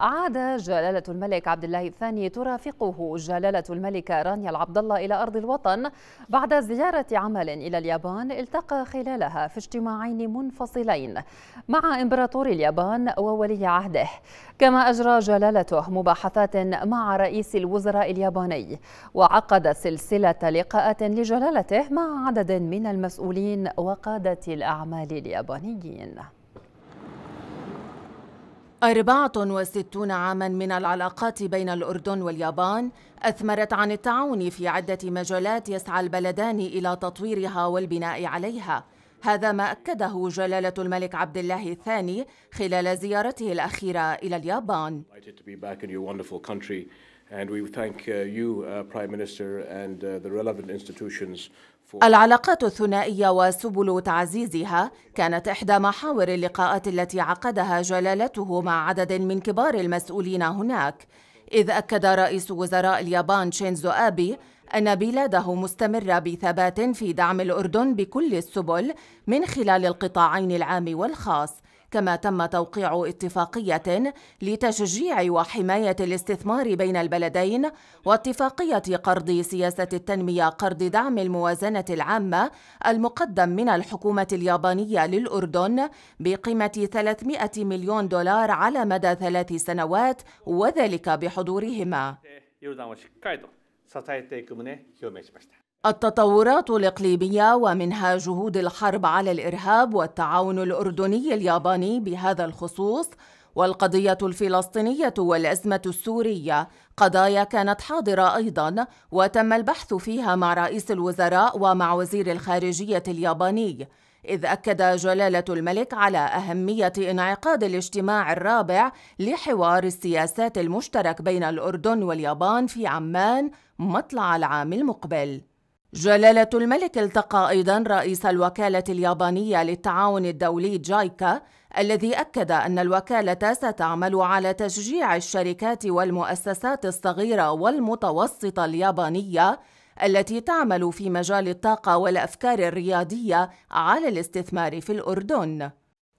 عاد جلالة الملك عبد الله الثاني ترافقه جلالة الملكة رانيا العبد الله إلى أرض الوطن بعد زيارة عمل إلى اليابان التقى خلالها في اجتماعين منفصلين مع إمبراطور اليابان وولي عهده كما أجرى جلالته مباحثات مع رئيس الوزراء الياباني وعقد سلسلة لقاءات لجلالته مع عدد من المسؤولين وقادة الأعمال اليابانيين 64 عاما من العلاقات بين الأردن واليابان أثمرت عن التعاون في عدة مجالات يسعى البلدان إلى تطويرها والبناء عليها هذا ما أكده جلالة الملك عبد الله الثاني خلال زيارته الأخيرة إلى اليابان And we thank uh, you, uh, Prime Minister, and uh, the relevant institutions العلاقات الثنائية وسبل تعزيزها كانت إحدى محاور اللقاءات التي عقدها جلالته مع عدد من كبار المسؤولين هناك، إذ أكد رئيس وزراء اليابان شينزو آبي أن بلاده مستمرة بثبات في دعم الأردن بكل السبل من خلال القطاعين العام والخاص، كما تم توقيع اتفاقية لتشجيع وحماية الاستثمار بين البلدين واتفاقية قرض سياسة التنمية قرض دعم الموازنة العامة المقدم من الحكومة اليابانية للأردن بقيمة 300 مليون دولار على مدى ثلاث سنوات وذلك بحضورهما. التطورات الإقليمية ومنها جهود الحرب على الإرهاب والتعاون الأردني الياباني بهذا الخصوص والقضية الفلسطينية والأزمة السورية قضايا كانت حاضرة أيضا وتم البحث فيها مع رئيس الوزراء ومع وزير الخارجية الياباني إذ أكد جلالة الملك على أهمية انعقاد الاجتماع الرابع لحوار السياسات المشترك بين الأردن واليابان في عمان مطلع العام المقبل جلالة الملك التقى أيضا رئيس الوكالة اليابانية للتعاون الدولي جايكا الذي أكد أن الوكالة ستعمل على تشجيع الشركات والمؤسسات الصغيرة والمتوسطة اليابانية التي تعمل في مجال الطاقة والأفكار الريادية على الاستثمار في الأردن.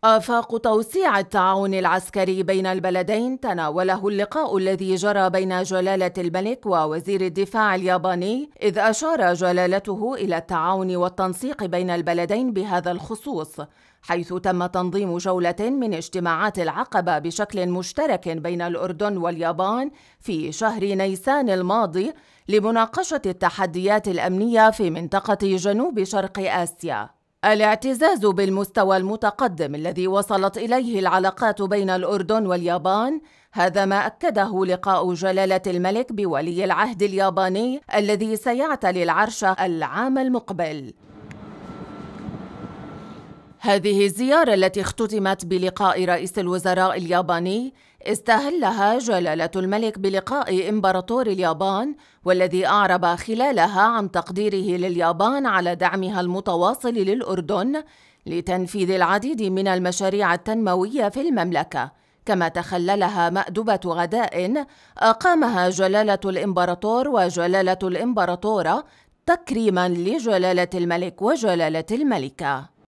آفاق توسيع التعاون العسكري بين البلدين تناوله اللقاء الذي جرى بين جلالة الملك ووزير الدفاع الياباني، إذ أشار جلالته إلى التعاون والتنسيق بين البلدين بهذا الخصوص، حيث تم تنظيم جولة من اجتماعات العقبة بشكل مشترك بين الأردن واليابان في شهر نيسان الماضي لمناقشة التحديات الأمنية في منطقة جنوب شرق آسيا. الاعتزاز بالمستوى المتقدم الذي وصلت اليه العلاقات بين الاردن واليابان هذا ما اكده لقاء جلاله الملك بولي العهد الياباني الذي سيعتلي العرش العام المقبل هذه الزيارة التي اختتمت بلقاء رئيس الوزراء الياباني استهلها جلالة الملك بلقاء إمبراطور اليابان والذي أعرب خلالها عن تقديره لليابان على دعمها المتواصل للأردن لتنفيذ العديد من المشاريع التنموية في المملكة كما تخللها مأدبة غداء أقامها جلالة الإمبراطور وجلالة الإمبراطورة تكريما لجلالة الملك وجلالة الملكة